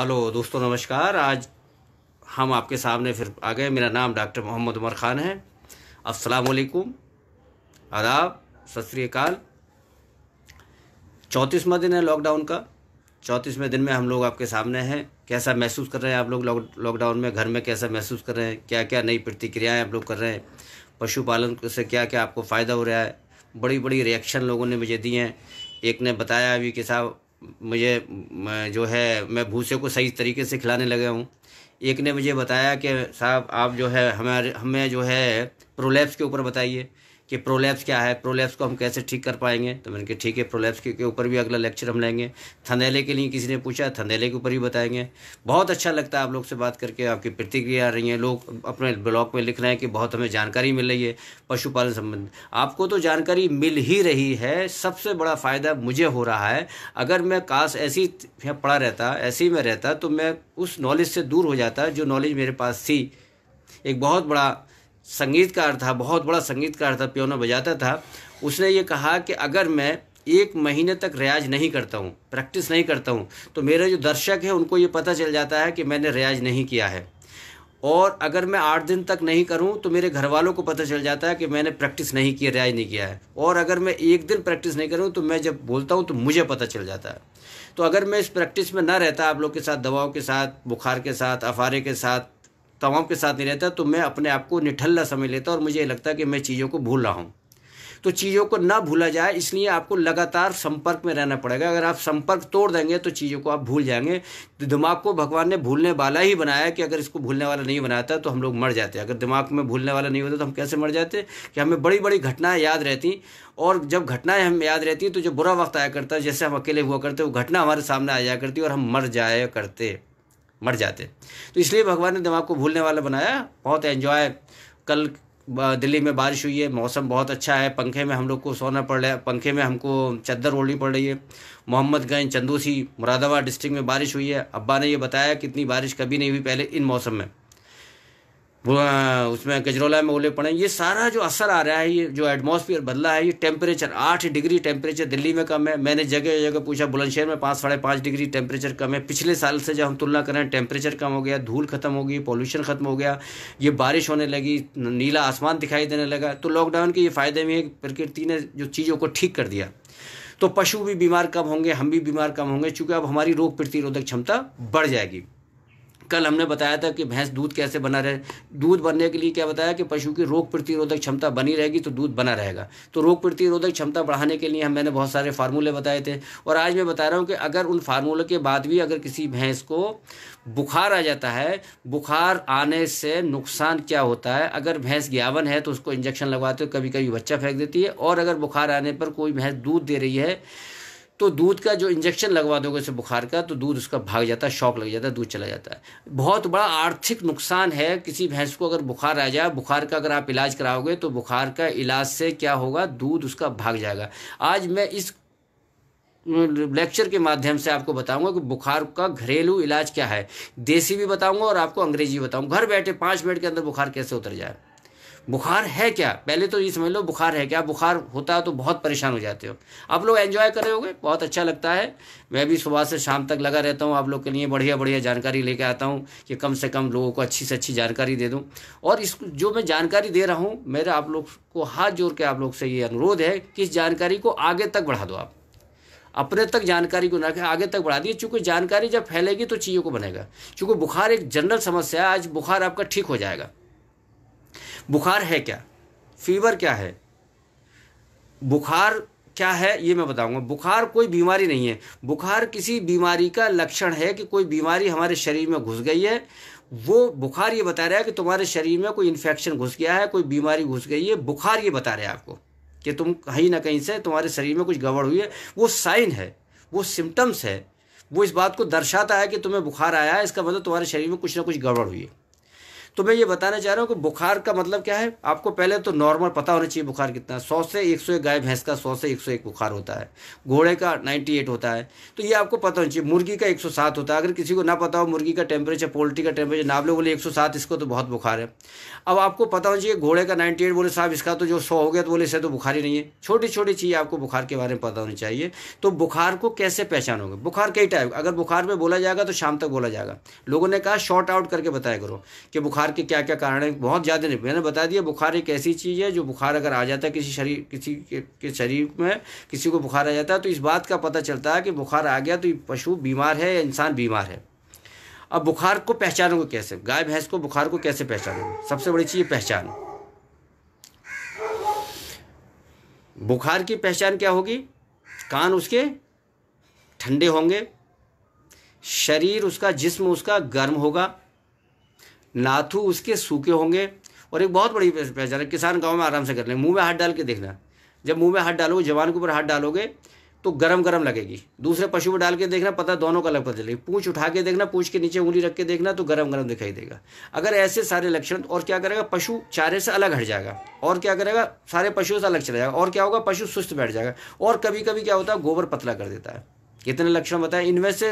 hello दोस्तों नमस्कार आज हम आपके सामने फिर आ गए मेरा नाम डॉक्टर मोहम्मद उमर ख़ान है असलकुम आदाब सत श्रीकाल चौंतीसवा दिन है लॉकडाउन का चौंतीसवें दिन में हम लोग आपके सामने हैं कैसा महसूस कर रहे हैं आप लोग लॉकडाउन में घर में कैसा महसूस कर रहे हैं क्या क्या नई प्रतिक्रियाएँ आप लोग कर रहे हैं पशुपालन से क्या क्या आपको फ़ायदा हो रहा है बड़ी बड़ी रिएक्शन लोगों ने मुझे दी हैं एक ने बताया अभी कि साहब मुझे जो है मैं भूसे को सही तरीके से खिलाने लगा हूँ एक ने मुझे बताया कि साहब आप जो है हमारे हमें जो है प्रोलेप्स के ऊपर बताइए कि प्रोलैप्स क्या है प्रोलैप्स को हम कैसे ठीक कर पाएंगे तो मैंने कहा ठीक है प्रोलैप्स के ऊपर भी अगला लेक्चर हम लेंगे थंधेले के लिए किसी ने पूछा थंधेले के ऊपर ही बताएंगे बहुत अच्छा लगता है आप लोग से बात करके आपकी प्रतिक्रिया आ रही है लोग अपने ब्लॉग में लिख रहे हैं कि बहुत हमें जानकारी मिल रही है पशुपालन संबंध आपको तो जानकारी मिल ही रही है सबसे बड़ा फ़ायदा मुझे हो रहा है अगर मैं काश ऐसी पढ़ा रहता ऐसे ही में रहता तो मैं उस नॉलेज से दूर हो जाता जो नॉलेज मेरे पास थी एक बहुत बड़ा संगीतकार था बहुत बड़ा संगीतकार था प्योनो बजाता था उसने ये कहा कि अगर मैं एक महीने तक रियाज नहीं करता हूँ प्रैक्टिस नहीं करता हूँ तो मेरे जो दर्शक हैं उनको ये पता चल जाता है कि मैंने रियाज नहीं किया है और अगर मैं आठ दिन तक नहीं करूं तो मेरे घर वालों को पता चल जाता है कि मैंने प्रैक्टिस नहीं की रियाज नहीं किया है और अगर मैं एक दिन प्रैक्टिस नहीं करूं तो मैं जब बोलता हूं तो मुझे पता चल जाता है तो अगर मैं इस प्रैक्टिस में ना रहता आप लोग के साथ दवाओं के साथ बुखार के साथ अफारे के साथ तमाम के साथ नहीं रहता तो मैं अपने आप को निठल्ला समझ लेता और मुझे लगता है कि मैं चीज़ों को भूल रहा हूँ तो चीज़ों को ना भूला जाए इसलिए आपको लगातार संपर्क में रहना पड़ेगा अगर आप संपर्क तोड़ देंगे तो चीज़ों को आप भूल जाएंगे तो दिमाग को भगवान ने भूलने वाला ही बनाया कि अगर इसको भूलने वाला नहीं बनाता तो हम लोग मर जाते अगर दिमाग में भूलने वाला नहीं होता तो हम कैसे मर जाते कि हमें बड़ी बड़ी घटनाएँ याद रहती और जब घटनाएँ हम याद रहती तो जो बुरा वक्त आया करता जैसे हम अकेले हुआ करते वो घटना हमारे सामने आ जाया करती और हम मर जाया करते मर जाते तो इसलिए भगवान ने दिमाग को भूलने वाला बनाया बहुत एंजॉय कल दिल्ली में बारिश हुई है मौसम बहुत अच्छा है पंखे में हम लोग को सोना पड़ रहा है पंखे में हमको चद्दर ओढ़नी पड़ रही है मोहम्मदगंज चंदूसी मुरादाबाद डिस्ट्रिक्ट में बारिश हुई है अब्बा ने ये बताया कि इतनी बारिश कभी नहीं हुई पहले इन मौसम में उसमें गजरौला में ओले पड़े ये सारा जो असर आ रहा है ये जो एटमोसफियर बदला है ये टेम्परेचर आठ डिग्री टेम्परेचर दिल्ली में कम है मैंने जगह जगह पूछा बुलंदशहर में पाँच साढ़े पाँच डिग्री टेम्परेचर कम है पिछले साल से जब हम तुलना करें टेम्परेचर कम हो गया धूल खत्म हो गई पॉल्यूशन खत्म हो गया ये बारिश होने लगी नीला आसमान दिखाई देने लगा तो लॉकडाउन के ये फ़ायदे भी प्रकृति ने जो चीज़ों को ठीक कर दिया तो पशु भी बीमार कम होंगे हम भी बीमार कम होंगे चूँकि अब हमारी रोग प्रतिरोधक क्षमता बढ़ जाएगी कल हमने बताया था कि भैंस दूध कैसे बना रहे दूध बनने के लिए क्या बताया कि पशु की रोग प्रतिरोधक क्षमता बनी रहेगी तो दूध बना रहेगा तो रोग प्रतिरोधक क्षमता बढ़ाने के लिए हम मैंने बहुत सारे फार्मूले बताए थे और आज मैं बता रहा हूँ कि अगर उन फार्मूले के बाद भी अगर किसी भैंस को बुखार आ जाता है बुखार आने से नुकसान क्या होता है अगर भैंस ग्यावन है तो उसको इंजेक्शन लगवाते हो कभी कभी बच्चा फेंक देती है और अगर बुखार आने पर कोई भैंस दूध दे रही है तो दूध का जो इंजेक्शन लगवा दोगे उसे बुखार का तो दूध उसका भाग जाता है शौक लग जाता है दूध चला जाता है बहुत बड़ा आर्थिक नुकसान है किसी भैंस को अगर बुखार आ जाए बुखार का अगर आप इलाज कराओगे तो बुखार का इलाज से क्या होगा दूध उसका भाग जाएगा आज मैं इस लेक्चर के माध्यम से आपको बताऊंगा कि बुखार का घरेलू इलाज क्या है देसी भी बताऊंगा और आपको अंग्रेजी बताऊंगा घर बैठे पाँच मिनट के अंदर बुखार कैसे उतर जाए बुखार है क्या पहले तो ये समझ लो बुखार है क्या बुखार होता है तो बहुत परेशान हो जाते हो आप लोग एंजॉय कर रहे होगे बहुत अच्छा लगता है मैं भी सुबह से शाम तक लगा रहता हूँ आप लोग के लिए बढ़िया बढ़िया जानकारी लेके आता हूँ कि कम से कम लोगों को अच्छी से अच्छी जानकारी दे दूँ और इस जो मैं जानकारी दे रहा हूँ मेरा आप लोग को हाथ जोड़ के आप लोग से ये अनुरोध है कि इस जानकारी को आगे तक बढ़ा दो आप अपने तक जानकारी को ना आगे तक बढ़ा दिए चूँकि जानकारी जब फैलेगी तो चीज़ों को बनेगा क्योंकि बुखार एक जनरल समस्या है आज बुखार आपका ठीक हो जाएगा बुखार है क्या फीवर क्या है बुखार क्या है ये मैं बताऊंगा बुखार कोई बीमारी नहीं है बुखार किसी बीमारी का लक्षण है कि कोई बीमारी हमारे शरीर में घुस गई है वो बुखार ये बता रहा है कि तुम्हारे शरीर में कोई इन्फेक्शन घुस गया है कोई बीमारी घुस गई है बुखार ये बता रहा है आपको कि तुम कहीं ना कहीं से तुम्हारे शरीर में कुछ गड़बड़ हुई है वो साइन है वो सिम्टम्स है वो इस बात को दर्शाता है कि तुम्हें बुखार आया है इसका मतलब तुम्हारे शरीर में कुछ ना कुछ गड़बड़ हुई है तो मैं ये बताना चाह रहा हूँ कि बुखार का मतलब क्या है आपको पहले तो नॉर्मल पता होना चाहिए बुखार कितना सौ से एक सौ एक गाय भैंस का सौ से एक सौ एक बुखार होता है घोड़े का नाइन्टी एट होता है तो ये आपको पता होना चाहिए मुर्गी का एक सौ सात होता है अगर किसी को ना पता हो मुर्गी का टेम्परेचर पोल्ट्री का टेम्परेचर ना लो बोले एक सौ सात इसको तो बहुत बुखार है अब आपको पता होना चाहिए घोड़े का नाइन्टी एट बोले साहब इसका तो जो सौ हो गया तो बोले इसे तो बुखार ही नहीं है छोटी छोटी चीज़ आपको बुखार के बारे में पता होनी चाहिए तो बुखार को कैसे पहचानोगे बुखार कई टाइप अगर बुखार में बोला जाएगा तो शाम तक बोला जाएगा लोगों ने कहा शॉर्ट आउट करके बताया करो कि बुखार बुखार के क्या क्या कारण है बहुत ज़्यादा नहीं मैंने बता दिया बुखार एक ऐसी चीज़ है जो बुखार अगर आ जाता है किसी शरीर किसी के, के शरीर में किसी को बुखार आ जाता है तो इस बात का पता चलता है कि बुखार आ गया तो पशु बीमार है या इंसान बीमार है अब बुखार को पहचानोगे कैसे गाय भैंस को बुखार को कैसे पहचानोगे सबसे बड़ी चीज़ पहचान बुखार की पहचान क्या होगी कान उसके ठंडे होंगे शरीर उसका जिस्म उसका गर्म होगा नाथू उसके सूखे होंगे और एक बहुत बड़ी पहचान है किसान गाँव में आराम से कर लें मुँह में हाथ डाल के देखना जब मुँह में हाथ डालोगे जवान के ऊपर हाथ डालोगे तो गरम गरम लगेगी दूसरे पशु पर डाल के देखना पता दोनों का अलग पता चलेगी पूछ उठा के देखना पूछ के नीचे उंगली रख के देखना तो गरम गरम दिखाई देगा अगर ऐसे सारे लक्षण और क्या करेगा पशु चारे से अलग हट जाएगा और क्या करेगा सारे पशुओं से अलग चला जाएगा और क्या होगा पशु सुस्त बैठ जाएगा और कभी कभी क्या होता है गोबर पतला कर देता है कितने लक्षण बताए इनमें से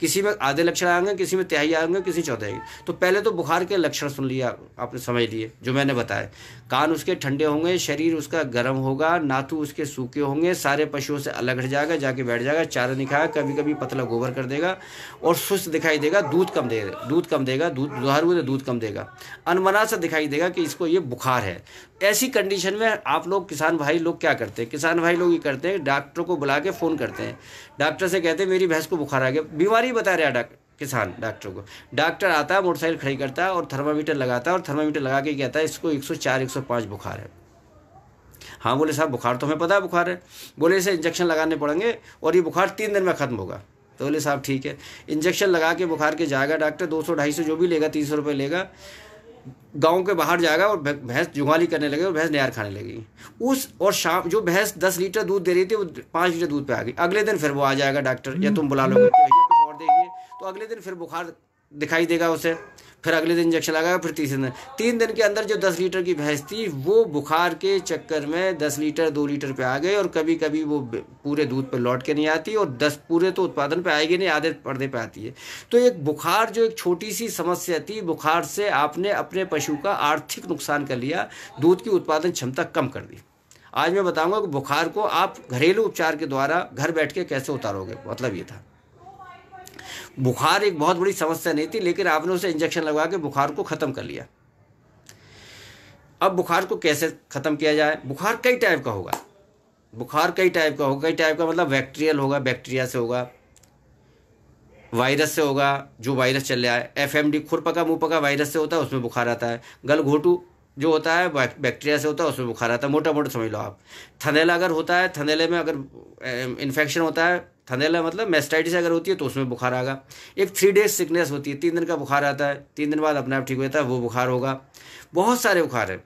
किसी में आधे लक्षण आएंगे किसी में तिहाई आएंगे किसी चौथे आएंगे तो पहले तो बुखार के लक्षण सुन लिया आपने समझ लिए जो मैंने बताया कान उसके ठंडे होंगे शरीर उसका गर्म होगा नाथू उसके सूखे होंगे सारे पशुओं से अलग हट जाएगा जाके बैठ जाएगा चारा नहीं खाएगा कभी कभी पतला गोबर कर देगा और सुस्त दिखाई देगा दूध कम देगा दूध कम देगा दूध दुहारू तो दूध कम देगा अनमना सा दिखाई देगा कि इसको ये बुखार है ऐसी कंडीशन में आप लोग किसान भाई लोग क्या करते हैं किसान भाई लोग ये करते हैं डॉक्टर को बुला के फ़ोन करते हैं डॉक्टर डॉक्टर से कहते मेरी भैंस को बुखार आ गया बीमारी बता रहा डॉक्टर किसान डॉक्टर को डॉक्टर आता है मोटरसाइकिल खड़ी करता है और थर्मामीटर लगाता है और थर्मामीटर लगा के कहता है इसको 104 105 बुखार है हाँ बोले साहब बुखार तो हमें पता है बुखार है बोले इसे इंजेक्शन लगाने पड़ेंगे और ये बुखार तीन दिन में ख़त्म होगा तो बोले साहब ठीक है इंजेक्शन लगा के बुखार के जाएगा डॉक्टर दो सौ ढाई सौ जो भी लेगा तीन सौ रुपये लेगा गांव के बाहर जाएगा और भैंस जुगाली करने लगेगी और भैंस नहर खाने लगेगी उस और शाम जो भैंस दस लीटर दूध दे रही थी वो पाँच लीटर दूध पे आ गई अगले दिन फिर वो आ जाएगा डॉक्टर या तुम बुला लोगे तो भैया कुछ और देखिए तो अगले दिन फिर बुखार दिखाई देगा उसे फिर अगले दिन इंजेक्शन लगाया फिर तीसरे दिन तीन दिन के अंदर जो दस लीटर की भैंस थी वो बुखार के चक्कर में दस लीटर दो लीटर पे आ गए और कभी कभी वो पूरे दूध पर लौट के नहीं आती और दस पूरे तो उत्पादन पर आएगी नहीं आधे पर्दे पर आती है तो एक बुखार जो एक छोटी सी समस्या थी बुखार से आपने अपने पशु का आर्थिक नुकसान कर लिया दूध की उत्पादन क्षमता कम कर दी आज मैं बताऊंगा कि बुखार को आप घरेलू उपचार के द्वारा घर बैठ के कैसे उतारोगे मतलब ये था बुखार एक बहुत बड़ी समस्या नहीं थी लेकिन आपने उसे इंजेक्शन लगवा के बुखार को ख़त्म कर लिया अब बुखार को कैसे ख़त्म किया जाए बुखार कई टाइप का होगा बुखार कई टाइप का होगा कई टाइप का मतलब बैक्टीरियल होगा बैक्टीरिया से होगा वायरस से होगा जो वायरस चल रहा है एफ एम डी खुर पका मुँह पका वायरस से होता है उसमें बुखार आता है गल घोटू जो होता है बैक्टीरिया से होता है उसमें बुखार आता है मोटा मोटा समझ लो आप थनेला अगर होता है थनेले में अगर इन्फेक्शन होता है थनेला मतलब मेस्टाइटिस अगर होती है तो उसमें बुखार आएगा एक थ्री डेज सिकनेस होती है तीन दिन का बुखार आता है तीन दिन बाद अपने आप ठीक हो जाता है वो बुखार होगा बहुत सारे बुखार हैं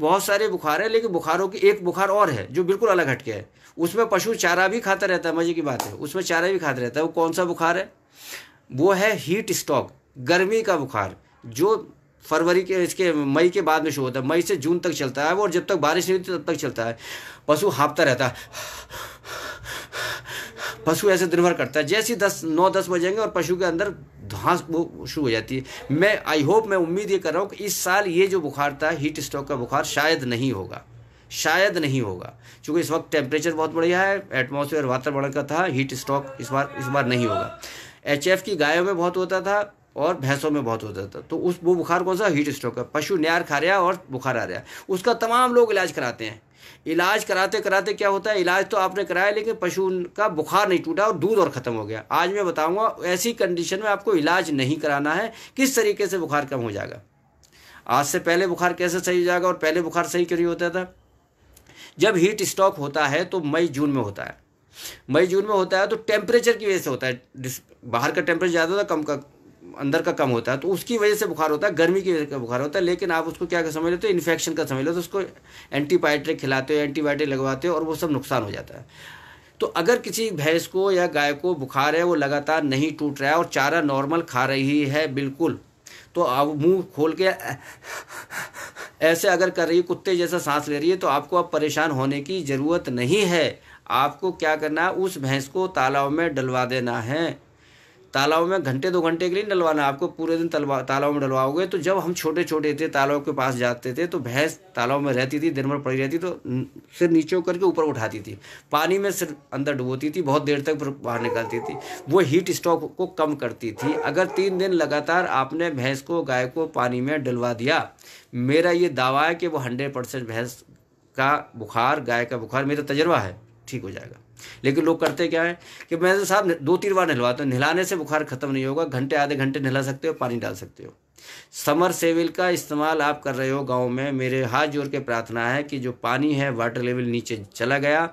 बहुत सारे बुखार हैं लेकिन बुखारों की एक बुखार और है जो बिल्कुल अलग हटके है उसमें पशु चारा भी खाता रहता है मजे की बात है उसमें चारा भी खाता रहता है वो कौन सा बुखार है वो है हीट स्टॉक गर्मी का बुखार जो फरवरी के इसके मई के बाद में शुरू होता है मई से जून तक चलता है और जब तक बारिश नहीं होती तब तक चलता है पशु हाँपता रहता है पशु ऐसे दिन भर करता है जैसे ही दस नौ दस बजेंगे और पशु के अंदर घास वो शुरू हो जाती है मैं आई होप मैं उम्मीद ये कर रहा हूँ कि इस साल ये जो बुखार था हीट स्ट्रोक का बुखार शायद नहीं होगा शायद नहीं होगा क्योंकि इस वक्त टेम्परेचर बहुत बढ़िया है एटमोसफेयर वातावरण का था हीट स्ट्रोक इस बार इस बार नहीं होगा एच की गायों में बहुत होता था और भैंसों में बहुत होता था तो उस वो बुखार कौन सा हीट स्ट्रोक है पशु न्यार खा रहा है और बुखार आ रहा है उसका तमाम लोग इलाज कराते हैं इलाज कराते कराते क्या होता है इलाज तो आपने कराया लेकिन पशु का बुखार नहीं टूटा और दूध और ख़त्म हो गया आज मैं बताऊंगा ऐसी कंडीशन में आपको इलाज नहीं कराना है किस तरीके से बुखार कम हो जाएगा आज से पहले बुखार कैसे सही हो जाएगा और पहले बुखार सही क्यों नहीं होता था जब हीट स्टॉक होता है तो मई जून में होता है मई जून में होता है तो टेम्परेचर की वजह से होता है बाहर का टेम्परेचर ज़्यादा था कम का अंदर का कम होता है तो उसकी वजह से बुखार होता है गर्मी की वजह से बुखार होता है लेकिन आप उसको क्या समझ लेते हो इन्फेक्शन का समझ लेते हो तो उसको एंटीबायोटिक खिलाते हो एंटीबायोटिक लगवाते हो और वो सब नुकसान हो जाता है तो अगर किसी भैंस को या गाय को बुखार है वो लगातार नहीं टूट रहा है और चारा नॉर्मल खा रही है बिल्कुल तो आप मुंह खोल के ऐसे अगर कर रही है कुत्ते जैसा सांस ले रही है तो आपको अब आप परेशान होने की ज़रूरत नहीं है आपको क्या करना है उस भैंस को तालाब में डलवा देना है तालाब में घंटे दो घंटे के लिए डलवाना आपको पूरे दिन तलवा तालाब में डलवाओगे तो जब हम छोटे छोटे थे तालाब के पास जाते थे तो भैंस तालाब में रहती थी दिन भर पड़ी रहती तो सिर नीचे करके ऊपर उठाती थी पानी में सिर अंदर डुबोती थी बहुत देर तक फिर बाहर निकालती थी वो हीट स्टॉक को कम करती थी अगर तीन दिन लगातार आपने भैंस को गाय को पानी में डलवा दिया मेरा ये दावा है कि वो हंड्रेड परसेंट भैंस का बुखार गाय का बुखार मेरा तजर्बा है ठीक हो जाएगा लेकिन लोग करते क्या है कि मैं तो साहब दो तीन बार नहलवाता हैं नहलाने से बुखार खत्म नहीं होगा घंटे आधे घंटे नहला सकते हो पानी डाल सकते हो समर सेविल का इस्तेमाल आप कर रहे हो गांव में मेरे हाथ जोड़ के प्रार्थना है कि जो पानी है वाटर लेवल नीचे चला गया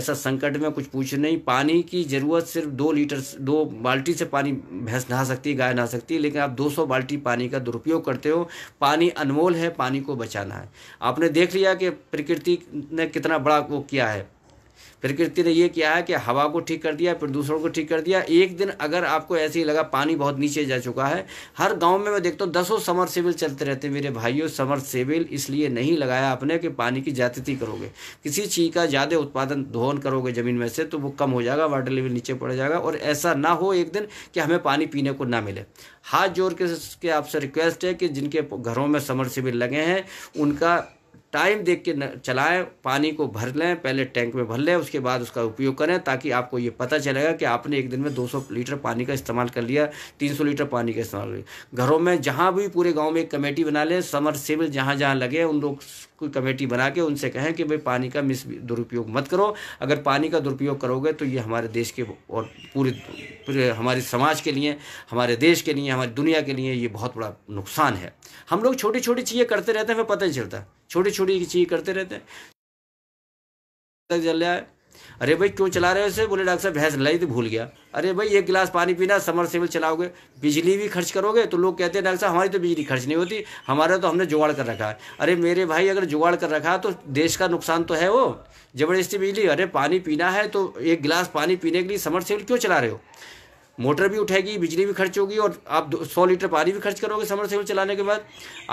ऐसा संकट में कुछ पूछ नहीं पानी की ज़रूरत सिर्फ दो लीटर दो बाल्टी से पानी भैंस नहा सकती गाय नहा सकती है लेकिन आप 200 बाल्टी पानी का दुरुपयोग करते हो पानी अनमोल है पानी को बचाना है आपने देख लिया कि प्रकृति ने कितना बड़ा वो किया है प्रकृति ने यह किया है कि हवा को ठीक कर दिया प्रदूषण को ठीक कर दिया एक दिन अगर आपको ऐसे ही लगा पानी बहुत नीचे जा चुका है हर गांव में मैं देखता हूँ दसों समर सिविल चलते रहते हैं मेरे भाइयों समर सिविल इसलिए नहीं लगाया आपने कि पानी की जाती करोगे किसी चीज़ का ज़्यादा उत्पादन धोन करोगे ज़मीन में से तो वो कम हो जाएगा वाटर लेवल नीचे पड़ जाएगा और ऐसा ना हो एक दिन कि हमें पानी पीने को ना मिले हाथ जोड़ के आपसे रिक्वेस्ट है कि जिनके घरों में समर सिविल लगे हैं उनका टाइम देख के चलाएं पानी को भर लें पहले टैंक में भर लें उसके बाद उसका उपयोग करें ताकि आपको ये पता चलेगा कि आपने एक दिन में 200 लीटर पानी का इस्तेमाल कर लिया 300 लीटर पानी का इस्तेमाल कर लिया घरों में जहाँ भी पूरे गाँव में एक कमेटी बना लें समर सिविल जहाँ जहाँ लगे उन लोग कोई कमेटी बना के उनसे कहें कि भाई पानी का मिस दुरुपयोग मत करो अगर पानी का दुरुपयोग करोगे तो ये हमारे देश के और पूरे, पूरे हमारे समाज के लिए हमारे देश के लिए हमारी दुनिया के लिए ये बहुत बड़ा नुकसान है हम लोग छोटी छोटी चीज़ें करते रहते हैं हमें पता नहीं चलता छोटी छोटी चीज़ें करते रहते हैं जल जाए अरे भाई क्यों चला रहे हो इसे बोले डॉक्टर साहब भैंस लाई तो भूल गया अरे भाई एक गिलास पानी पीना समर सेबल चलाओगे बिजली भी खर्च करोगे तो लोग कहते हैं डॉक्टर साहब हमारी तो बिजली खर्च नहीं होती हमारा तो हमने जुगाड़ कर रखा है अरे मेरे भाई अगर जुगाड़ कर रखा है तो देश का नुकसान तो है वो ज़बरदस्ती बिजली अरे पानी पीना है तो एक गिलास पानी पीने के लिए समर सेबल क्यों चला रहे हो मोटर भी उठेगी बिजली भी खर्च होगी और आप सौ लीटर पानी भी खर्च करोगे समर सेवल चलाने के बाद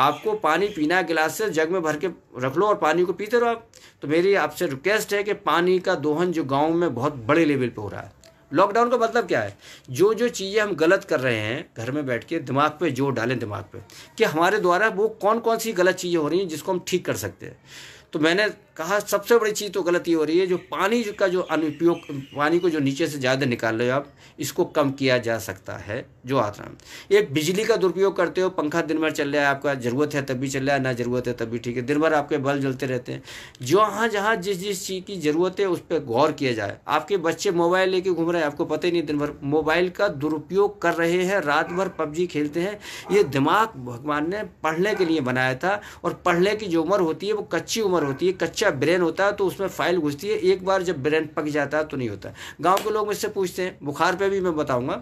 आपको पानी पीना गिलास से जग में भर के रख लो और पानी को पीते रहो आप तो मेरी आपसे रिक्वेस्ट है कि पानी का दोहन जो गाँव में बहुत बड़े लेवल पर हो रहा है लॉकडाउन का मतलब क्या है जो जो चीज़ें हम गलत कर रहे हैं घर में बैठ के दिमाग पे जोर डालें दिमाग पे कि हमारे द्वारा वो कौन कौन सी गलत चीज़ें हो रही हैं जिसको हम ठीक कर सकते हैं तो मैंने कहा सबसे बड़ी चीज़ तो गलती हो रही है जो पानी का जो अनुपयोग पानी को जो नीचे से ज़्यादा निकाल रहे हो आप इसको कम किया जा सकता है जो आता एक बिजली का दुरुपयोग करते हो पंखा दिन भर चल रहा है आपका ज़रूरत है तब भी चल रहा है ना ज़रूरत है तब भी ठीक है दिन भर आपके बल्ब जलते रहते हैं हाँ जहाँ जिस जिस चीज़ की ज़रूरत है उस पर गौर किया जाए आपके बच्चे मोबाइल लेके घूम रहे हैं आपको पता ही नहीं दिन भर मोबाइल का दुरुपयोग कर रहे हैं रात भर पबजी खेलते हैं ये दिमाग भगवान ने पढ़ने के लिए बनाया था और पढ़ने की जो उम्र होती है वो कच्ची उम्र ट्यूमर होती है कच्चा ब्रेन होता है तो उसमें फाइल घुसती है एक बार जब ब्रेन पक जाता है तो नहीं होता गाँव के लोग मुझसे पूछते हैं बुखार पर भी मैं बताऊँगा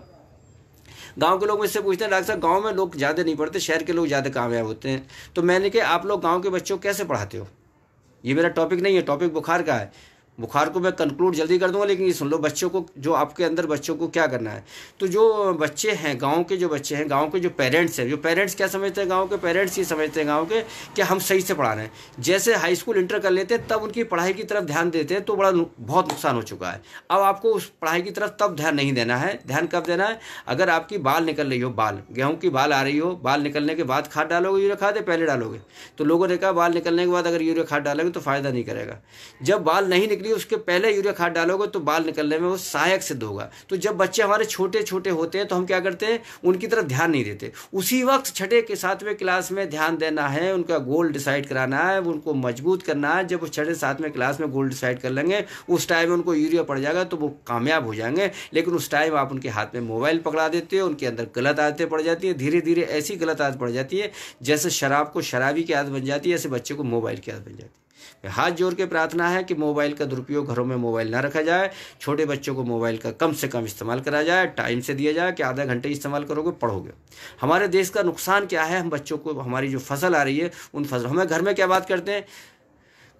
गांव के लोग मुझसे पूछते हैं डॉक्टर साहब गांव में लोग ज़्यादा नहीं पढ़ते शहर के लोग ज़्यादा कामयाब होते हैं तो मैंने कहा आप लोग गांव के बच्चों कैसे पढ़ाते हो ये मेरा टॉपिक नहीं है टॉपिक बुखार का है बुखार को मैं कंक्लूड जल्दी कर दूंगा लेकिन ये सुन लो बच्चों को जो आपके अंदर बच्चों को क्या करना है तो जो बच्चे हैं गांव के जो बच्चे हैं गांव के जो पेरेंट्स हैं जो पेरेंट्स क्या समझते हैं गांव के पेरेंट्स ये समझते हैं गांव के कि हम सही से पढ़ा रहे हैं जैसे हाई स्कूल इंटर कर लेते हैं तब उनकी पढ़ाई की तरफ ध्यान देते हैं तो बड़ा बहुत नुकसान हो चुका है अब आपको उस पढ़ाई की तरफ तब ध्यान नहीं देना है ध्यान कब देना है अगर आपकी बाल निकल रही हो बाल गेहूँ की बाल आ रही हो बाल निकलने के बाद खाद डालोगे यूरिया खाद पहले डालोगे तो लोगों ने कहा बाल निकलने के बाद अगर यूरिया खाद डालोगे तो फ़ायदा नहीं करेगा जब बाल नहीं निकले इसलिए उसके पहले यूरिया खाद डालोगे तो बाल निकलने में वो सहायक सिद्ध होगा तो जब बच्चे हमारे छोटे छोटे होते हैं तो हम क्या करते हैं उनकी तरफ ध्यान नहीं देते उसी वक्त छठे के सातवें क्लास में ध्यान देना है उनका गोल डिसाइड कराना है उनको मजबूत करना है जब वो छठे सातवें क्लास में गोल डिसाइड कर लेंगे उस टाइम उनको यूरिया पड़ जाएगा तो वो कामयाब हो जाएंगे लेकिन उस टाइम आप उनके हाथ में मोबाइल पकड़ा देते हो उनके अंदर गलत आदतें पड़ जाती हैं धीरे धीरे ऐसी गलत आदत पड़ जाती है जैसे शराब को शराबी की आदत बन जाती है ऐसे बच्चे को मोबाइल की आदत बन जाती है हाथ जोड़ के प्रार्थना है कि मोबाइल का दुरुपयोग घरों में मोबाइल ना रखा जाए छोटे बच्चों को मोबाइल का कम से कम इस्तेमाल करा जाए टाइम से दिया जाए कि आधा घंटे इस्तेमाल करोगे पढ़ोगे हमारे देश का नुकसान क्या है हम बच्चों को हमारी जो फसल आ रही है उन फसल हमें घर में क्या बात करते हैं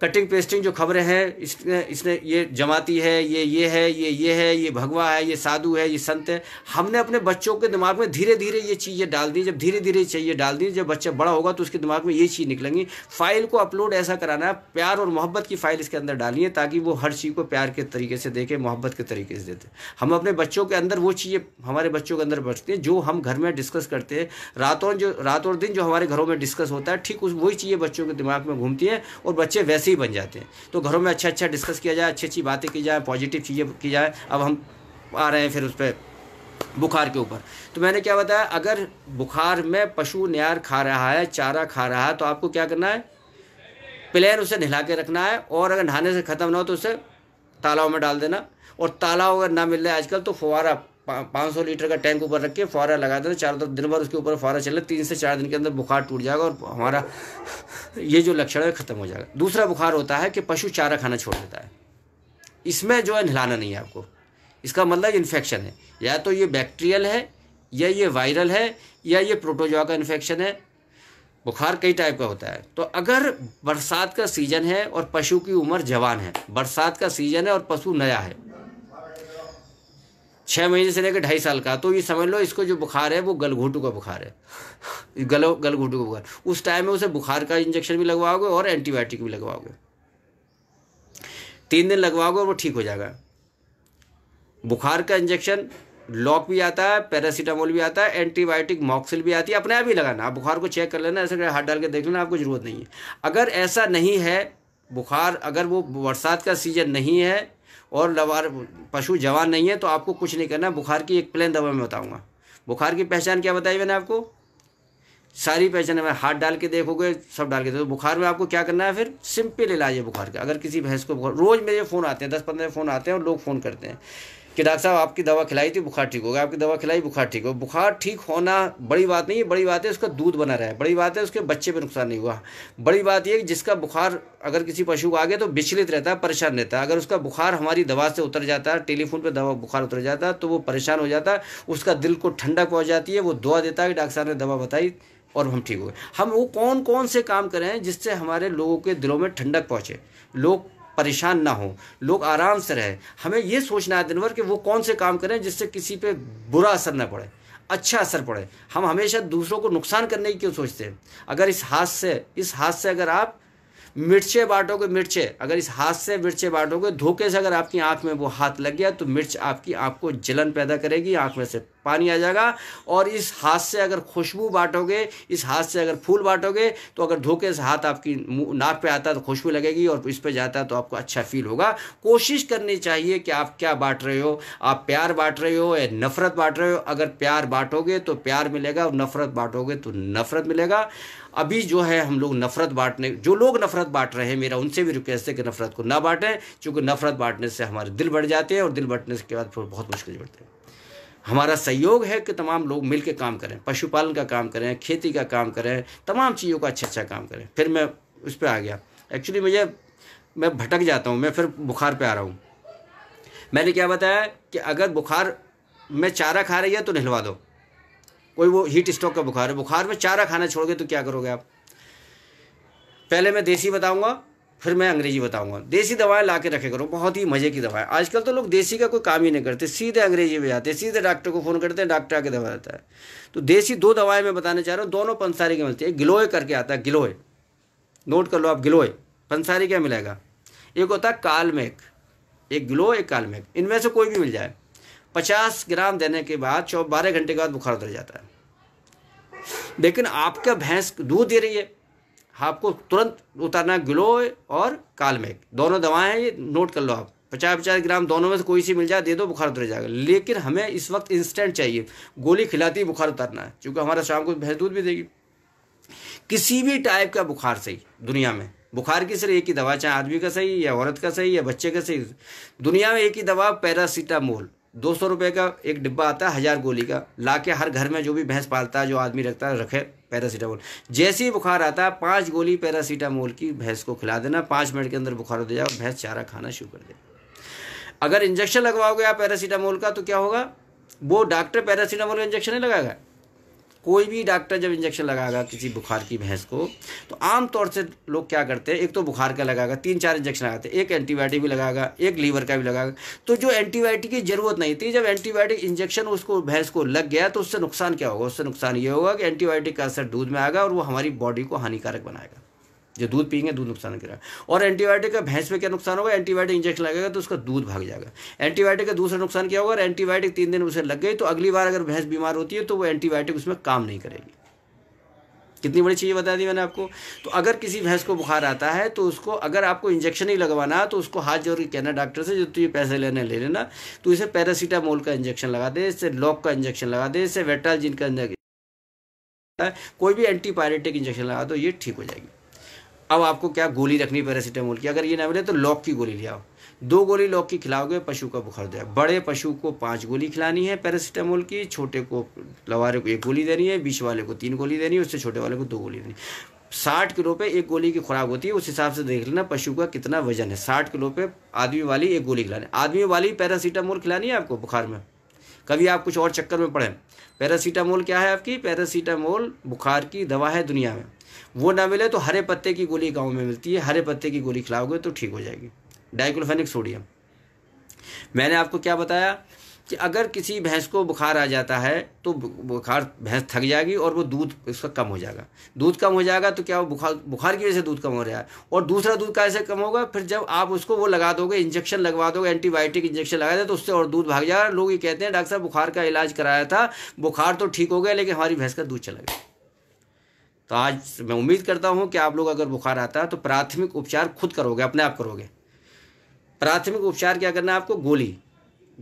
कटिंग पेस्टिंग जो खबरें हैं इसने इसने ये जमाती है ये ये है ये ये है ये भगवा है ये साधु है ये संत है हमने अपने बच्चों के दिमाग में धीरे धीरे ये चीज़ें डाल दी जब धीरे धीरे चाहिए डाल दी जब बच्चा बड़ा होगा तो उसके दिमाग में ये चीज़ निकलेंगी फाइल को अपलोड ऐसा कराना है प्यार और मोहब्बत की फाइल इसके अंदर डालिए ताकि वो हर चीज़ को प्यार के तरीके से देखे मोहब्बत के तरीके से देते हम अपने बच्चों के अंदर वो चीज़ें हमारे बच्चों के अंदर बचती हैं जो हम घर में डिस्कस करते हैं रात और जो रात और दिन जो हमारे घरों में डिस्कस होता है ठीक उस वही चीज़ें बच्चों के दिमाग में घूमती हैं और बच्चे वैसे वैसे ही बन जाते हैं तो घरों में अच्छा अच्छा डिस्कस किया जाए अच्छी अच्छी बातें की जाए पॉजिटिव चीज़ें की जाए अब हम आ रहे हैं फिर उस पर बुखार के ऊपर तो मैंने क्या बताया अगर बुखार में पशु न्यार खा रहा है चारा खा रहा है तो आपको क्या करना है प्लेन उसे नहला के रखना है और अगर नहाने से ख़त्म ना हो तो उसे तालाब में डाल देना और तालाब अगर ना मिल रहा है आजकल तो फुवारा पाँच सौ लीटर का टैंक ऊपर रख के फुहारा लगा दें चारों तरफ दिन भर उसके ऊपर फुहारा चले तीन से चार दिन के अंदर बुखार टूट जाएगा और हमारा ये जो लक्षण है खत्म हो जाएगा दूसरा बुखार होता है कि पशु चारा खाना छोड़ देता है इसमें जो है नहलाना नहीं है आपको इसका मतलब इन्फेक्शन है या तो ये बैक्टीरियल है या ये वायरल है या ये प्रोटोजोआ का इन्फेक्शन है बुखार कई टाइप का होता है तो अगर बरसात का सीज़न है और पशु की उम्र जवान है बरसात का सीज़न है और पशु नया है छः महीने से लेकर ढाई साल का तो ये समझ लो इसको जो बुखार है वो गलघोटू का बुखार है गलो गलघोटू का बुखार उस टाइम में उसे बुखार का इंजेक्शन भी लगवाओगे और एंटीबायोटिक भी लगवाओगे तीन दिन लगवाओगे और वो ठीक हो जाएगा बुखार का इंजेक्शन लॉक भी आता है पैरासीटामोल भी आता है एंटीबायोटिक मॉक्सिल भी आती है अपने आप ही लगाना आप बुखार को चेक कर लेना ऐसे हाथ डाल के देख लेना आपको ज़रूरत नहीं है अगर ऐसा नहीं है बुखार अगर वो बरसात का सीजन नहीं है और लवार पशु जवान नहीं है तो आपको कुछ नहीं करना बुखार की एक प्लेन दवा मैं बताऊँगा बुखार की पहचान क्या बताई मैंने आपको सारी पहचान है हाथ डाल के देखोगे सब डाल के देखो तो बुखार में आपको क्या करना है फिर सिंपल इलाज है बुखार का अगर किसी भैंस को बुखार रोज़ मेरे फ़ोन आते हैं दस पंद्रह फ़ोन आते हैं और लोग फ़ोन करते हैं कि डॉक्टर साहब आपकी दवा खिलाई थी बुखार ठीक हो गया आपकी दवा खिलाई बुखार ठीक हो बुखार ठीक होना बड़ी बात नहीं है बड़ी बात है उसका दूध बना रहा है बड़ी बात है उसके बच्चे पर नुकसान नहीं हुआ बड़ी बात यह कि जिसका बुखार अगर किसी पशु को आ गया तो विचलित रहता है परेशान रहता है अगर उसका बुखार हमारी दवा से उतर जाता है टेलीफोन पर दवा बुखार उतर जाता है तो वो परेशान हो जाता है उसका दिल को ठंडक पहुँच जाती है वो दुआ देता है कि डॉक्टर साहब ने दवा बताई और हम ठीक हो गए हम वो कौन कौन से काम करें जिससे हमारे लोगों के दिलों में ठंडक पहुँचे लोग परेशान ना हो लोग आराम से रहें हमें ये सोचना है दिन भर कि वो कौन से काम करें जिससे किसी पे बुरा असर ना पड़े अच्छा असर पड़े हम हमेशा दूसरों को नुकसान करने की क्यों सोचते हैं अगर इस हाथ से इस हाथ से अगर आप मिर्चे बांटोगे मिर्चे अगर इस हाथ से मिर्चे बांटोगे धोखे से अगर आपकी आँख में वो हाथ लग गया तो मिर्च आपकी आँख को जलन पैदा करेगी आँख में से पानी आ जाएगा और इस हाथ से अगर खुशबू बांटोगे इस हाथ से अगर फूल बांटोगे तो अगर धोखे से हाथ आपकी नाक पे आता है तो खुशबू लगेगी और इस पे जाता है तो आपको अच्छा फील होगा कोशिश करनी चाहिए कि आप क्या बांट रहे हो आप प्यार बांट रहे हो या नफ़रत बांट रहे हो अगर प्यार बांटोगे तो प्यार मिलेगा और नफ़रत बांटोगे तो नफ़रत मिलेगा अभी जो है हम लोग नफरत बांटने जो लोग नफरत बांट रहे हैं मेरा उनसे भी रिक्वेस्ट है कि नफरत को ना बांटें चूँकि नफरत बांटने से हमारे दिल बढ़ जाते हैं और दिल बढ़ने के बाद फिर बहुत मुश्किल बढ़ते हैं हमारा सहयोग है कि तमाम लोग मिल के काम करें पशुपालन का काम करें खेती का काम करें तमाम चीज़ों का अच्छा अच्छा काम करें फिर मैं उस पर आ गया एक्चुअली मुझे मैं भटक जाता हूँ मैं फिर बुखार पर आ रहा हूँ मैंने क्या बताया कि अगर बुखार में चारा खा रही है तो नहलवा दो कोई वो हीट स्ट्रोक का बुखार है बुखार में चारा खाना छोड़ोगे तो क्या करोगे आप पहले मैं देसी बताऊंगा फिर मैं अंग्रेजी बताऊंगा देसी दवाएं ला के रखे करो बहुत ही मज़े की दवाएं आजकल तो लोग देसी का कोई काम ही नहीं करते सीधे अंग्रेजी में जाते सीधे डॉक्टर को फ़ोन करते हैं डॉक्टर आके दवा देता है तो देसी दो दवाएं मैं बताने चाह रहा हूँ दोनों पंसारी के मिलते हैं गिलोय करके आता है गिलोय नोट कर लो आप गिलोय पंसारी क्या मिलेगा एक होता है कालमेक एक गिलो एक कालमेक इनमें से कोई भी मिल जाए पचास ग्राम देने के बाद चौबीस बारह घंटे के बाद बुखार उतर जाता है लेकिन आपका भैंस दूध दे रही है आपको तुरंत उतारना ग्लोय और कालमेक दोनों दवाएं हैं ये नोट कर लो आप पचास पचास ग्राम दोनों में से कोई सी मिल जाए दे दो बुखार उतर जाएगा लेकिन हमें इस वक्त इंस्टेंट चाहिए गोली खिलाती बुखार उतारना है क्योंकि हमारा शाम को भैंस दूध भी देगी किसी भी टाइप का बुखार सही दुनिया में बुखार की सिर्फ एक ही दवा चाहे आदमी का सही या औरत का सही या बच्चे का सही दुनिया में एक ही दवा पैरासीटामोल दो सौ रुपये का एक डिब्बा आता है हज़ार गोली का ला के हर घर में जो भी भैंस पालता है जो आदमी रखता है रखे पैरासीटामोल जैसे ही बुखार आता है पाँच गोली पैरासीटामोल की भैंस को खिला देना पाँच मिनट के अंदर बुखार हो जाए भैंस चारा खाना शुरू कर देगा अगर इंजेक्शन लगवाओगे आप पैरासीटामोल का तो क्या होगा वो डॉक्टर पैरासीटामोल का इंजेक्शन नहीं लगाएगा कोई भी डॉक्टर जब इंजेक्शन लगाएगा किसी बुखार की भैंस को तो आमतौर से लोग क्या करते हैं एक तो बुखार का लगाएगा तीन चार इंजेक्शन लगाते हैं एक एंटीबायोटिक भी लगाएगा एक लीवर का भी लगाएगा तो जो एंटीबायोटिक की ज़रूरत नहीं थी जब एंटीबायोटिक इंजेक्शन उसको भैंस को लग गया तो उससे नुकसान क्या होगा उससे नुकसान ये होगा कि एंटीबायोटिक का असर दूध में आएगा और वो हमारी बॉडी को हानिकारक बनाएगा जो दूध पियेंगे दूध नुकसान करेगा और एंटीबायोटिक का भैंस में क्या नुकसान होगा एंटीबायोटिक इंजेक्शन लगेगा तो उसका दूध भाग जाएगा एंटीबायोटिक का दूसरा नुकसान क्या होगा और एंटीबायोटिक तीन दिन उसे लग गई तो अगली बार अगर भैंस बीमार होती है तो वो एंटीबायोटिक उसमें काम नहीं करेगी कितनी बड़ी चीज़ बता दी मैंने आपको तो अगर किसी भैंस को बुखार आता है तो उसको अगर आपको इंजेक्शन ही लगवाना तो उसको हाथ जोड़ के कहना डॉक्टर से जो तुझे पैसे लेने ले लेना तो इसे पैरासीटामोल का इंजेक्शन लगा दे इससे लॉक का इंजेक्शन लगा दे इससे वेटाजिन का इंजेक्शन कोई भी एंटीबायोटिक इंजेक्शन लगा दो ये ठीक हो जाएगी अब आपको क्या गोली रखनी पैरासीटामोल की अगर ये ना मिले तो लॉक की गोली ले आओ दो गोली लॉक की खिलाओगे पशु का बुखार दे बड़े पशु को पांच गोली खिलानी है पैरासीटामोल की छोटे को लवारे को एक गोली देनी है बीच वाले को तीन गोली देनी है उससे छोटे वाले को दो गोली देनी साठ किलो पे एक गोली की खुराक होती है उस हिसाब से देख लेना पशु का कितना वजन है साठ किलो पे आदमी वाली एक गोली खिलानी आदमी वाली पैरासीटामोल खिलानी है आपको बुखार में कभी आप कुछ और चक्कर में पड़े पैरासीटामोल क्या है आपकी पैरासीटामोल बुखार की दवा है दुनिया में वो ना मिले तो हरे पत्ते की गोली गाँव में मिलती है हरे पत्ते की गोली खिलाओगे तो ठीक हो जाएगी डाइक्लोफेनिक सोडियम मैंने आपको क्या बताया कि अगर किसी भैंस को बुखार आ जाता है तो बुखार भैंस थक जाएगी और वो दूध उसका कम हो जाएगा दूध कम हो जाएगा तो क्या वो बुखार बुखार की वजह से दूध कम हो रहा है और दूसरा दूध कैसे कम होगा फिर जब आप उसको वो लगा दोगे इंजेक्शन लगवा दोगे एंटीबायोटिक इंजेक्शन लगा दे तो उससे और दूध भाग जाएगा लोग ये कहते हैं डॉक्टर साहब बुखार का इलाज कराया था बुखार तो ठीक हो गया लेकिन हमारी भैंस का दूध चला गया तो आज मैं उम्मीद करता हूँ कि आप लोग अगर बुखार आता है तो प्राथमिक उपचार खुद करोगे अपने आप करोगे प्राथमिक उपचार क्या करना है आपको गोली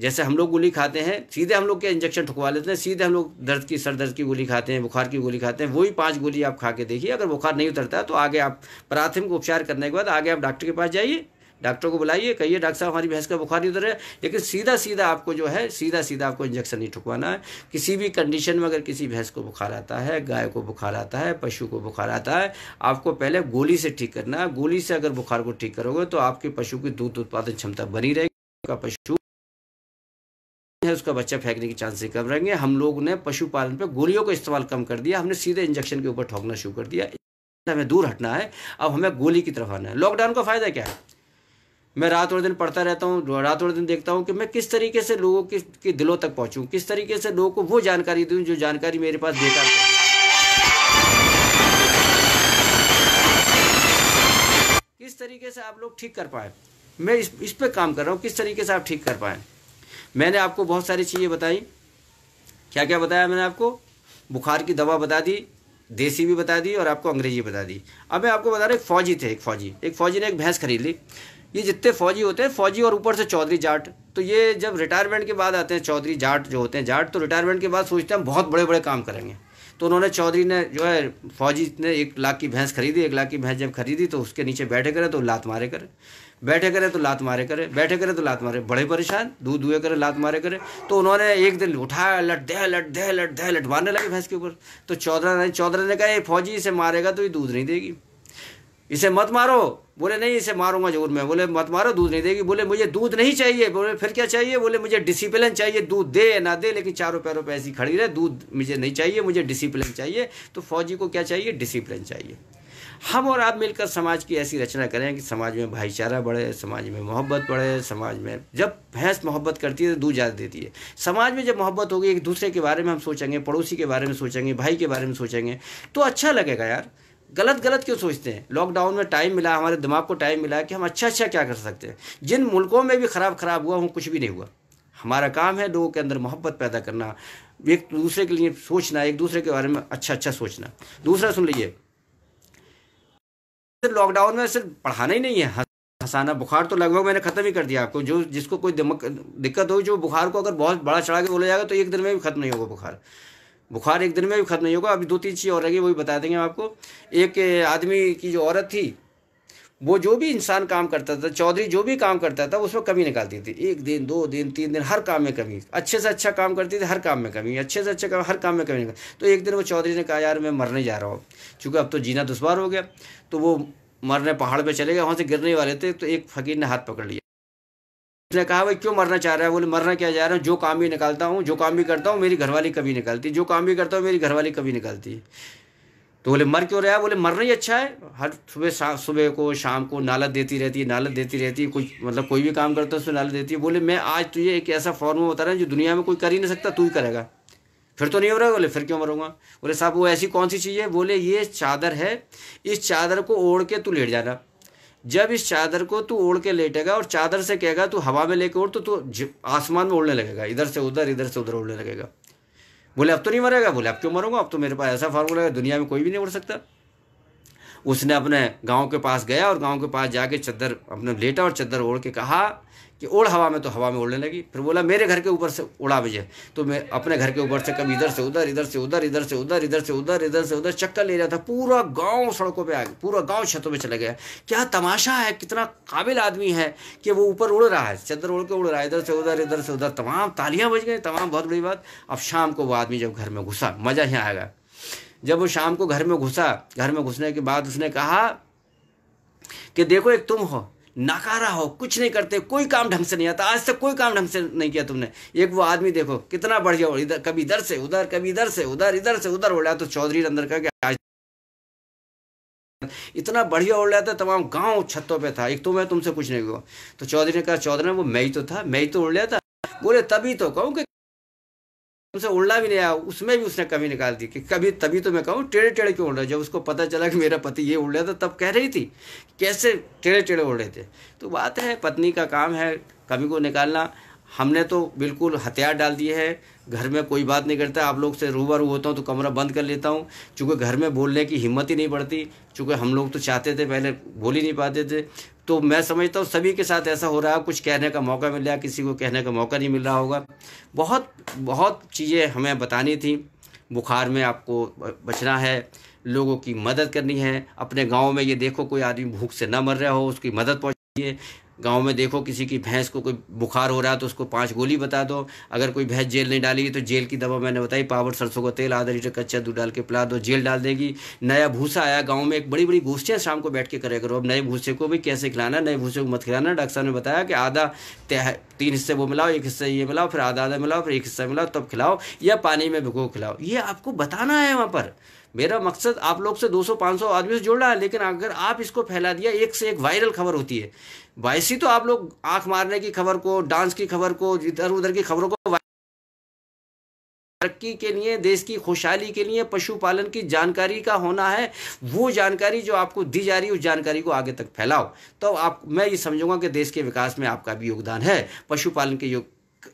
जैसे हम लोग गोली खाते हैं सीधे हम लोग के इंजेक्शन ठुकवा लेते हैं सीधे हम लोग दर्द की सर दर्द की गोली खाते हैं बुखार की गोली खाते हैं वही पांच गोली आप खा के देखिए अगर बुखार नहीं उतरता है तो आगे आप प्राथमिक उपचार करने के बाद आगे आप डॉक्टर के पास जाइए डॉक्टर को बुलाइए कहिए डॉक्टर साहब हमारी भैंस का बुखार इधर है लेकिन सीधा सीधा आपको जो है सीधा सीधा आपको इंजेक्शन नहीं ठुकवाना है किसी भी कंडीशन में अगर किसी भैंस को बुखार आता है गाय को बुखार आता है पशु को बुखार आता है आपको पहले गोली से ठीक करना है गोली से अगर बुखार को ठीक करोगे तो आपके पशु की दूध उत्पादन क्षमता बनी रहेगी आपका पशु है उसका बच्चा फेंकने की चांसेस कम रहेंगे हम लोग ने पशुपालन पर गोलियों का इस्तेमाल कम कर दिया हमने सीधे इंजेक्शन के ऊपर ठोकना शुरू कर दिया हमें दूर हटना है अब हमें गोली की तरफ आना है लॉकडाउन का फायदा क्या है मैं रात और दिन पढ़ता रहता हूँ रात और दिन देखता हूँ कि मैं किस तरीके से लोगों के, के दिलों तक पहुँचूँ किस तरीके से लोगों को वो जानकारी दूँ जो जानकारी मेरे पास बेकार है किस तरीके से आप लोग ठीक कर पाए मैं इस इस पर काम कर रहा हूँ किस तरीके से आप ठीक कर पाए मैंने आपको बहुत सारी चीज़ें बताई क्या क्या बताया मैंने आपको बुखार की दवा बता दी देसी भी बता दी और आपको अंग्रेजी बता दी अब मैं आपको बता रहा हूँ एक फ़ौजी थे एक फ़ौजी एक फ़ौजी ने एक भैंस खरीद ली ये जितने फौजी होते हैं फौजी और ऊपर से चौधरी जाट तो ये जब रिटायरमेंट के बाद आते हैं चौधरी जाट जो होते हैं जाट तो रिटायरमेंट के बाद सोचते हैं हम बहुत बड़े बड़े काम करेंगे तो उन्होंने चौधरी ने जो है फौजी ने एक लाख की भैंस खरीदी एक लाख की भैंस जब खरीदी तो उसके नीचे बैठे करे तो लात मारे करे बैठे करे तो लात मारे करे बैठे करे तो लात मारे बड़े परेशान दूध दुए करे लात मारे करे तो उन्होंने एक दिन उठाया लट दे लट दे लट दे लट मारने लगे भैंस के ऊपर तो चौधरा ने चौधरा ने कहा ये फौजी इसे मारेगा तो ये दूध नहीं देगी इसे मत मारो बोले नहीं इसे मारूंगा जरूर मैं बोले मत मारो दूध नहीं देगी बोले मुझे दूध नहीं चाहिए बोले फिर क्या चाहिए बोले मुझे डिसिप्लिन चाहिए दूध दे ना दे लेकिन चारों पैरों पर ऐसी खड़ी रहे दूध मुझे नहीं चाहिए मुझे डिसिप्लिन चाहिए तो फौजी को क्या चाहिए डिसिप्लिन चाहिए हम और आप मिलकर समाज की ऐसी रचना करें कि समाज में भाईचारा बढ़े समाज में मोहब्बत बढ़े समाज में जब भैंस मोहब्बत करती है तो दूध ज़्यादा देती है समाज में जब मोहब्बत होगी एक दूसरे के बारे में हम सोचेंगे पड़ोसी के बारे में सोचेंगे भाई के बारे में सोचेंगे तो अच्छा लगेगा यार गलत गलत क्यों सोचते हैं लॉकडाउन में टाइम मिला हमारे दिमाग को टाइम मिला कि हम अच्छा अच्छा क्या कर सकते हैं जिन मुल्कों में भी ख़राब ख़राब हुआ वहाँ कुछ भी नहीं हुआ हमारा काम है लोगों के अंदर मोहब्बत पैदा करना एक दूसरे के लिए सोचना एक दूसरे के बारे में अच्छा अच्छा सोचना दूसरा सुन लीजिए लॉकडाउन में सिर्फ पढ़ाना ही नहीं है हंसाना बुखार तो लगभग मैंने ख़त्म ही कर दिया आपको जो जिसको कोई दिक्कत हो जो बुखार को अगर बहुत बड़ा चढ़ा के बोला जाएगा तो एक दिन में भी खत्म नहीं होगा बुखार बुखार एक दिन में भी ख़त्म नहीं होगा अभी दो तीन चीज़ और रहेगी वो भी बता देंगे हम आपको एक आदमी की जो औरत थी वो जो भी इंसान काम करता था चौधरी जो भी काम करता था उसमें कमी निकालती थी एक दिन दो दिन तीन दिन हर काम में कमी अच्छे से अच्छा काम करती थी हर काम में कमी अच्छे से अच्छा काम हर काम में कमी तो एक दिन वो चौधरी ने कहा यार मैं मरने जा रहा हूँ चूँकि अब तो जीना दुशवार हो गया तो वो मरने पहाड़ पर चले गए वहाँ से गिरने वाले थे तो एक फकीर ने हाथ पकड़ लिया उसने कहा भाई क्यों मरना चाह रहा है बोले मरना क्या चाह रहा हूँ जो काम भी निकालता हूँ जो काम भी करता हूँ मेरी घरवाली कभी निकलती जो काम भी करता हूँ मेरी घरवाली कभी निकलती तो बोले मर क्यों रहा है बोले मरना ही अच्छा है हर सुबह सुबह को शाम को नालत देती रहती है नालत देती रहती है कुछ मतलब कोई भी काम करता है उसमें नालत देती है बोले मैं आज तुझे एक ऐसा फॉर्मूला बता रहा हूँ जो दुनिया में कोई कर ही नहीं सकता तू ही करेगा फिर तो नहीं हो रहा है बोले फिर क्यों मरूंगा बोले साहब वो ऐसी कौन सी चीज़ है बोले ये चादर है इस चादर को ओढ़ के तू लेट जाना जब इस चादर को तू ओढ़ के लेटेगा और चादर से कहेगा तू हवा में लेके उड़ तो तू आसमान में उड़ने लगेगा इधर से उधर इधर से उधर उड़ने लगेगा बोले अब तो नहीं मरेगा बोले अब क्यों मरूंगा अब तो मेरे पास ऐसा फार्मूला है दुनिया में कोई भी नहीं उड़ सकता उसने अपने गांव के पास गया और गांव के पास जाके चादर अपने लेटा और चादर ओढ़ के कहा कि उड़ हवा में तो हवा में उड़ने लगी फिर बोला मेरे घर के ऊपर से उड़ा मुझे तो मैं अपने घर के ऊपर से कभी इधर से उधर इधर से उधर इधर से उधर इधर से उधर इधर से उधर चक्कर ले रहा था पूरा गांव सड़कों पे आ गया पूरा गांव छतों पे चला गया क्या तमाशा है कितना काबिल आदमी है कि वो ऊपर उड़ रहा है चदर उड़ के उड़ रहा है इधर से उधर इधर से उधर तमाम तालियां बज गई तमाम बहुत बड़ी बात अब शाम को वो आदमी जब घर में घुसा मज़ा ही आएगा जब वो शाम को घर में घुसा घर में घुसने के बाद उसने कहा कि देखो एक तुम हो नाकारा हो कुछ नहीं करते कोई काम ढंग से नहीं आता आज तक कोई काम ढंग से नहीं किया तुमने एक वो आदमी देखो कितना बढ़ गया इधर कभी इधर से उधर कभी इधर से उधर इधर से उधर उड़ तो चौधरी अंदर करके आज इतना बढ़िया उड़ लिया था तमाम गांव छतों पे था एक तो मैं तुमसे कुछ नहीं हुआ तो चौधरी ने कहा चौधरी ने वो मैं ही तो था मैं ही तो उड़ लिया था बोले तभी तो कहूँ कि उसे उड़ना भी नहीं आया उसमें भी उसने कमी निकाल दी कि कभी तभी तो मैं कहूँ टेढ़े टेढ़े क्यों उड़ रहे जब उसको पता चला कि मेरा पति ये उड़ रहा था तब कह रही थी कैसे टेढ़े टेढ़े उड़ रहे थे तो बात है पत्नी का काम है कमी को निकालना हमने तो बिल्कुल हथियार डाल दिए है घर में कोई बात नहीं करता आप लोग से रूबरू होता हूँ तो कमरा बंद कर लेता हूँ चूँकि घर में बोलने की हिम्मत ही नहीं पड़ती चूँकि हम लोग तो चाहते थे पहले बोल ही नहीं पाते थे तो मैं समझता हूँ सभी के साथ ऐसा हो रहा है कुछ कहने का मौका मिल रहा किसी को कहने का मौका नहीं मिल रहा होगा बहुत बहुत चीज़ें हमें बतानी थी बुखार में आपको बचना है लोगों की मदद करनी है अपने गाँव में ये देखो कोई आदमी भूख से ना मर रहा हो उसकी मदद पहुँचिए गांव में देखो किसी की भैंस को कोई बुखार हो रहा है तो उसको पांच गोली बता दो अगर कोई भैंस जेल नहीं डालेगी तो जेल की दवा मैंने बताई पावर सरसों का तेल आधा लीटर कच्चा दूध डाल के पिला दो जेल डाल देगी नया भूसा आया गाँव में एक बड़ी बड़ी गोष्ठियाँ शाम को बैठ के करे करो अब नए भूसे को भी कैसे खिलाना नए भूसे को मत खिलाना डॉक्टर साहब ने बताया कि आधा तीन हिस्से वो मिलाओ एक हिस्सा ये मिलाओ फिर आधा आधा मिलाओ फिर एक हिस्सा मिलाओ तब खिलाओ या पानी में भिगो खिलाओ ये आपको बताना है वहाँ पर मेरा मकसद आप लोग से 200-500 आदमी से जुड़ना है लेकिन अगर आप इसको फैला दिया एक से एक वायरल खबर होती है वैसी तो आप लोग आंख मारने की खबर को डांस की खबर को इधर उधर की खबरों को तरक्की के लिए देश की खुशहाली के लिए पशुपालन की जानकारी का होना है वो जानकारी जो आपको दी जा रही है उस जानकारी को आगे तक फैलाओ तो आप मैं ये समझूंगा कि देश के विकास में आपका भी योगदान है पशुपालन के योग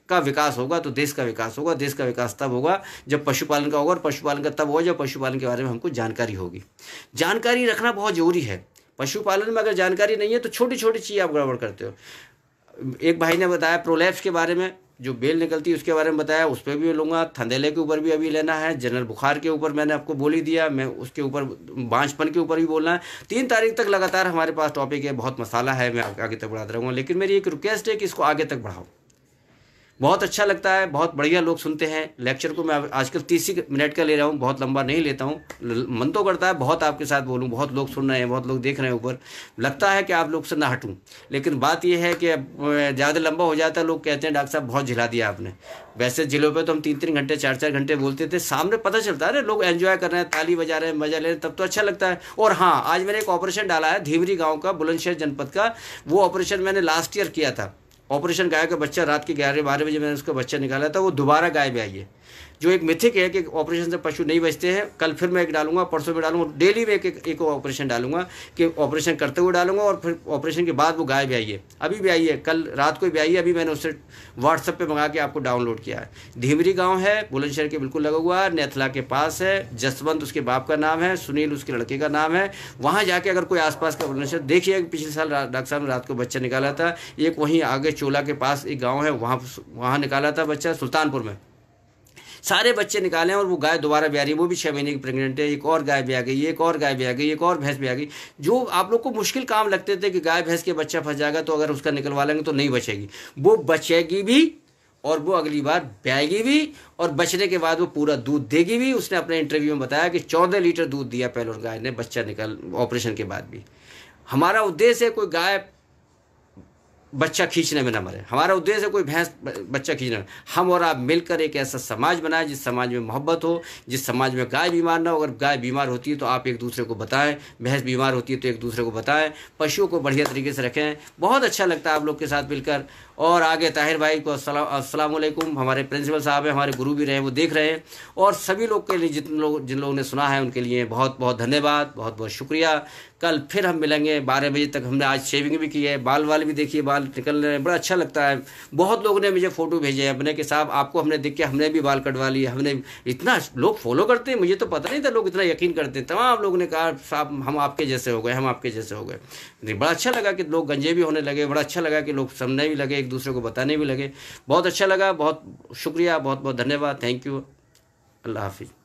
का विकास होगा तो देश का विकास होगा देश का विकास तब होगा जब पशुपालन का होगा और पशुपालन का तब होगा जब पशुपालन के बारे में हमको जानकारी होगी जानकारी रखना बहुत ज़रूरी है पशुपालन में अगर जानकारी नहीं है तो छोटी छोटी चीज़ आप गड़बड़ करते हो एक भाई ने बताया प्रोलैप्स के बारे में जो बेल निकलती है उसके बारे में बताया उस पर भी लूँगा थंदेले के ऊपर भी अभी लेना है जनरल बुखार के ऊपर मैंने आपको बोल ही दिया मैं उसके ऊपर बांझपन के ऊपर भी बोलना है तीन तारीख तक लगातार हमारे पास टॉपिक है बहुत मसाला है मैं आगे तक बढ़ाता रहूँगा लेकिन मेरी एक रिक्वेस्ट है कि इसको आगे तक बढ़ाओ बहुत अच्छा लगता है बहुत बढ़िया लोग सुनते हैं लेक्चर को मैं आजकल तीस ही मिनट का ले रहा हूँ बहुत लंबा नहीं लेता हूँ मन तो करता है बहुत आपके साथ बोलूँ बहुत लोग सुन रहे हैं बहुत लोग देख रहे हैं ऊपर लगता है कि आप लोग से ना हटूँ लेकिन बात यह है कि ज़्यादा लंबा हो जाता है लोग कहते हैं डॉक्टर साहब बहुत झिला दिया आपने वैसे जिलों पर तो हम तीन तीन घंटे चार चार घंटे बोलते थे सामने पता चलता है लोग एन्जॉय कर रहे हैं ताली बजा रहे हैं मजा ले रहे हैं तब तो अच्छा लगता है और हाँ आज मैंने एक ऑपरेशन डाला है धीवरी गाँव का बुलंदशहर जनपद का वो ऑपरेशन मैंने लास्ट ईयर किया था ऑपरेशन गाय का बच्चा रात के ग्यारह बारह बजे मैंने उसका बच्चा निकाला था वो दोबारा गाय में आई है जो एक मिथिक है कि ऑपरेशन से पशु नहीं बचते हैं कल फिर मैं एक डालूंगा परसों में डालूंगा डेली में एक एक, ऑपरेशन डालूंगा कि ऑपरेशन करते हुए डालूंगा और फिर ऑपरेशन के बाद वो गाय भी आई है अभी भी आई है कल रात को भी आई है अभी मैंने उससे व्हाट्सअप पर मंगा के आपको डाउनलोड किया है धीमरी गाँव है बुलंदशहर के बिल्कुल लगा हुआ है नेथला के पास है जसवंत उसके बाप का नाम है सुनील उसके लड़के का नाम है वहाँ जाके अगर कोई आसपास का बुलंदशहर देखिए पिछले साल डॉक्टर साहब ने रात को बच्चा निकाला था एक वहीं आगे चोला के पास एक गाँव है वहाँ वहाँ निकाला था बच्चा सुल्तानपुर में सारे बच्चे निकाले और वो गाय दोबारा ब्याह रही है वो भी छः महीने की प्रेगनेंट है एक और गाय भी आ गई एक और गाय भी आ गई एक और भैंस भी आ गई जो आप लोग को मुश्किल काम लगते थे कि गाय भैंस के बच्चा फंस जाएगा तो अगर उसका निकलवा लेंगे तो नहीं बचेगी वो बचेगी भी और वो अगली बार ब्याएगी भी और बचने के बाद वो पूरा दूध देगी भी उसने अपने इंटरव्यू में बताया कि चौदह लीटर दूध दिया पहले गाय ने बच्चा निकल ऑपरेशन के बाद भी हमारा उद्देश्य है कोई गाय बच्चा खींचने में ना मरे हमारा उद्देश्य है कोई भैंस बच्चा खींचने हम और आप मिलकर एक ऐसा समाज बनाए जिस समाज में मोहब्बत हो जिस समाज में गाय बीमार ना हो अगर गाय बीमार होती है तो आप एक दूसरे को बताएं भैंस बीमार होती है तो एक दूसरे को बताएं पशुओं को बढ़िया तरीके से रखें बहुत अच्छा लगता है आप लोग के साथ मिलकर और आगे ताहिर भाई को वालेकुम हमारे प्रिंसिपल साहब हैं हमारे गुरु भी रहे वो देख रहे हैं और सभी लोग के लिए जितने लोग जिन लोगों ने सुना है उनके लिए बहुत बहुत धन्यवाद बहुत बहुत शुक्रिया कल फिर हम मिलेंगे बारह बजे तक हमने आज शेविंग भी की है बाल वाल भी देखिए बाल निकल रहे हैं बड़ा अच्छा लगता है बहुत लोगों ने मुझे फ़ोटो भेजे हैं अपने के साहब आपको हमने देख के हमने भी बाल कटवा लिए हमने इतना लोग फॉलो करते हैं मुझे तो पता नहीं था लोग इतना यकीन करते हैं तमाम लोगों ने कहा साहब हम आपके जैसे हो गए हम आपके जैसे हो गए बड़ा अच्छा लगा कि लोग गंजे भी होने लगे बड़ा अच्छा लगा कि लोग समझने भी लगे दूसरे को बताने भी लगे बहुत अच्छा लगा बहुत शुक्रिया बहुत बहुत धन्यवाद थैंक यू अल्लाह हाफिज़